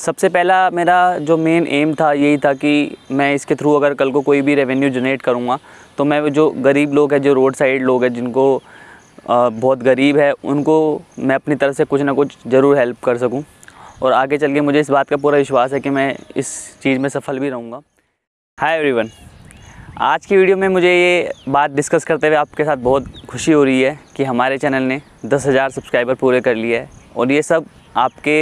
सबसे पहला मेरा जो मेन एम था यही था कि मैं इसके थ्रू अगर कल को कोई भी रेवेन्यू जनरेट करूँगा तो मैं जो गरीब लोग हैं जो रोड साइड लोग हैं जिनको बहुत गरीब है उनको मैं अपनी तरफ से कुछ ना कुछ ज़रूर हेल्प कर सकूँ और आगे चल के मुझे इस बात का पूरा विश्वास है कि मैं इस चीज़ में सफल भी रहूँगा हाय एवरीवन आज की वीडियो में मुझे ये बात डिस्कस करते हुए आपके साथ बहुत खुशी हो रही है कि हमारे चैनल ने दस हज़ार सब्सक्राइबर पूरे कर लिए है और ये सब आपके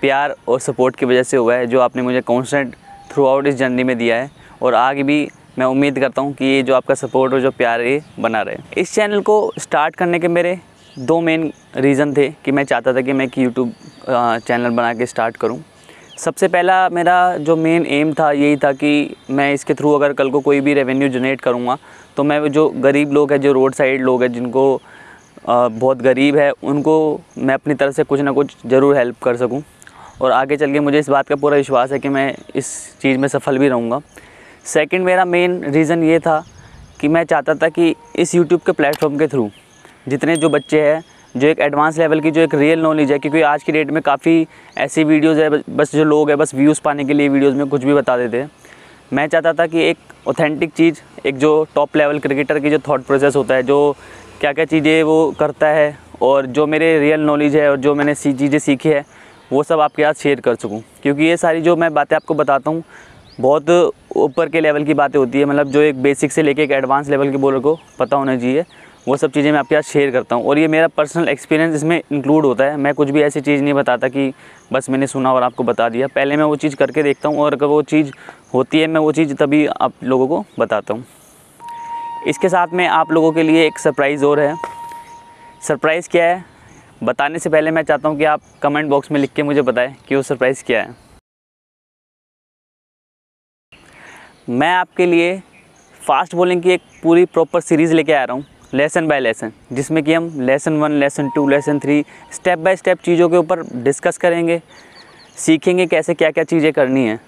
प्यार और सपोर्ट की वजह से हुआ है जो आपने मुझे कॉन्सटेंट थ्रू आउट इस जर्नी में दिया है और आगे भी मैं उम्मीद करता हूँ कि ये जो आपका सपोर्ट और जो प्यार ये बना रहे इस चैनल को स्टार्ट करने के मेरे दो मेन रीज़न थे कि मैं चाहता था कि मैं एक यूट्यूब चैनल बना के स्टार्ट करूँ सबसे पहला मेरा जो मेन एम था यही था कि मैं इसके थ्रू अगर कल को कोई भी रेवेन्यू जनरेट करूँगा तो मैं जो गरीब लोग हैं जो रोड साइड लोग हैं जिनको बहुत गरीब है उनको मैं अपनी तरफ से कुछ ना कुछ ज़रूर हेल्प कर सकूँ और आगे चल के मुझे इस बात का पूरा विश्वास है कि मैं इस चीज़ में सफल भी रहूँगा सेकेंड मेरा मेन रीज़न ये था कि मैं चाहता था कि इस यूट्यूब के प्लेटफॉर्म के थ्रू जितने जो बच्चे हैं जो एक एडवांस लेवल की जो एक रियल नॉलेज है क्योंकि आज की डेट में काफ़ी ऐसी वीडियोस है बस जो लोग हैं बस व्यूज़ पाने के लिए वीडियोस में कुछ भी बता देते हैं मैं चाहता था कि एक ऑथेंटिक चीज़ एक जो टॉप लेवल क्रिकेटर की जो थॉट प्रोसेस होता है जो क्या क्या चीज़ें वो करता है और जो मेरे रियल नॉलेज है और जो मैंने सी चीज़ें सीखी है वो सब आपके साथ शेयर कर सकूँ क्योंकि ये सारी जो मैं बातें आपको बताता हूँ बहुत ऊपर के लेवल की बातें होती है मतलब जो एक बेसिक से लेके एक एडवांस लेवल के बोलर को पता होना चाहिए वो सब चीज़ें मैं आपके साथ शेयर करता हूँ और ये मेरा पर्सनल एक्सपीरियंस इसमें इंक्लूड होता है मैं कुछ भी ऐसी चीज़ नहीं बताता कि बस मैंने सुना और आपको बता दिया पहले मैं वो चीज़ करके देखता हूँ और अगर वो चीज़ होती है मैं वो चीज़ तभी आप लोगों को बताता हूँ इसके साथ में आप लोगों के लिए एक सरप्राइज़ और है सरप्राइज़ क्या है बताने से पहले मैं चाहता हूँ कि आप कमेंट बॉक्स में लिख के मुझे बताएं कि वो सरप्राइज़ क्या है मैं आपके लिए फास्ट बॉलिंग की एक पूरी प्रॉपर सीरीज़ लेके आ रहा हूँ लेसन बाय लेसन जिसमें कि हम lesson one lesson two lesson three step by step चीज़ों के ऊपर डिस्कस करेंगे सीखेंगे कैसे क्या क्या चीज़ें करनी है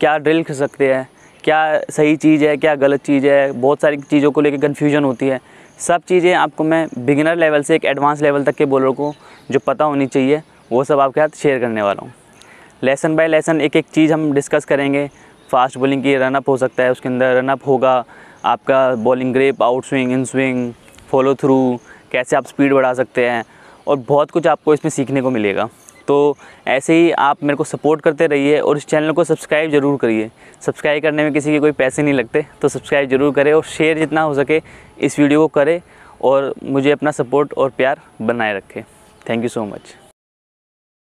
क्या ड्रिल कर सकते हैं क्या सही चीज़ है क्या गलत चीज़ है बहुत सारी चीज़ों को लेकर कन्फ्यूजन होती है सब चीज़ें आपको मैं बिगिनर लेवल से एक एडवांस लेवल तक के बोलर को जो पता होनी चाहिए वो सब आपके साथ शेयर करने वाला हूँ लेसन बाय लेसन एक एक चीज़ हम डिस्कस करेंगे फास्ट बॉलिंग की रनअप हो सकता है उसके अंदर रनअप होगा आपका bowling grip outswing inswing follow through कैसे आप स्पीड बढ़ा सकते हैं और बहुत कुछ आपको इसमें सीखने को मिलेगा तो ऐसे ही आप मेरे को सपोर्ट करते रहिए और इस चैनल को सब्सक्राइब ज़रूर करिए सब्सक्राइब करने में किसी के कोई पैसे नहीं लगते तो सब्सक्राइब ज़रूर करें और शेयर जितना हो सके इस वीडियो को करें और मुझे अपना सपोर्ट और प्यार बनाए रखें थैंक यू सो मच